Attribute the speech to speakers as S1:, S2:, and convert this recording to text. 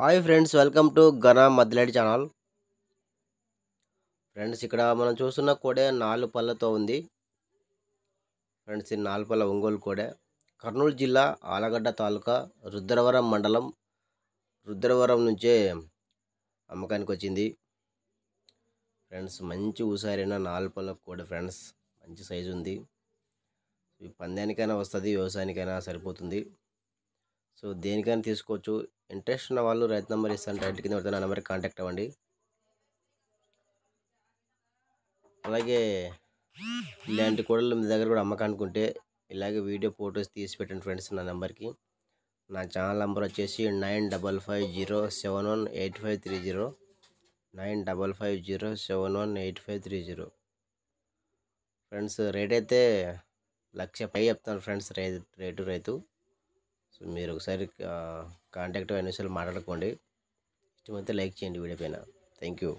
S1: hi friends welcome to గనా మద్లెడ్ channel friends ఇక్కడ మనం చూస్తున్న కూడా నాలుగు పళ్ళతో ఉంది ఫ్రెండ్స్ ఈ నాలుగు పళ్ళ ఒంగోలు కూడా కర్నూలు జిల్లా ఆలగడ్డ తాలూకా రుద్రవరం మండలం రుద్రవరం నుంచే అమ్మకానికి వచ్చింది ఫ్రెండ్స్ మంచి ఊసారైన నాలుగు పళ్ళ కూడా ఫ్రెండ్స్ మంచి సైజు ఉంది పందానికైనా వస్తుంది వ్యవసాయానికైనా సరిపోతుంది సో దేనికైనా తీసుకోవచ్చు ఇంట్రెస్ట్ ఉన్న వాళ్ళు రైతు నెంబర్ ఇస్తాను రైతు కింద పెడతాను నా నెంబర్కి కాంటాక్ట్ అవ్వండి అలాగే ఇలాంటి కూడలు మీ దగ్గర కూడా అమ్మకానుకుంటే ఇలాగే వీడియో ఫొటోస్ తీసి పెట్టండి ఫ్రెండ్స్ నా నెంబర్కి నా ఛానల్ నెంబర్ వచ్చేసి nine double five zero seven one eight five three zero nine double five zero seven one eight five three zero friends rate అయితే లక్ష పై చెప్తాను ఫ్రెండ్స్ రేటు రేటు రైతు సో మీరు ఒకసారి కాంటాక్ట్ అయిన విషయాలు మాట్లాడుకోండి ఇష్టమైతే లైక్ చేయండి వీడియో పైన థ్యాంక్ యూ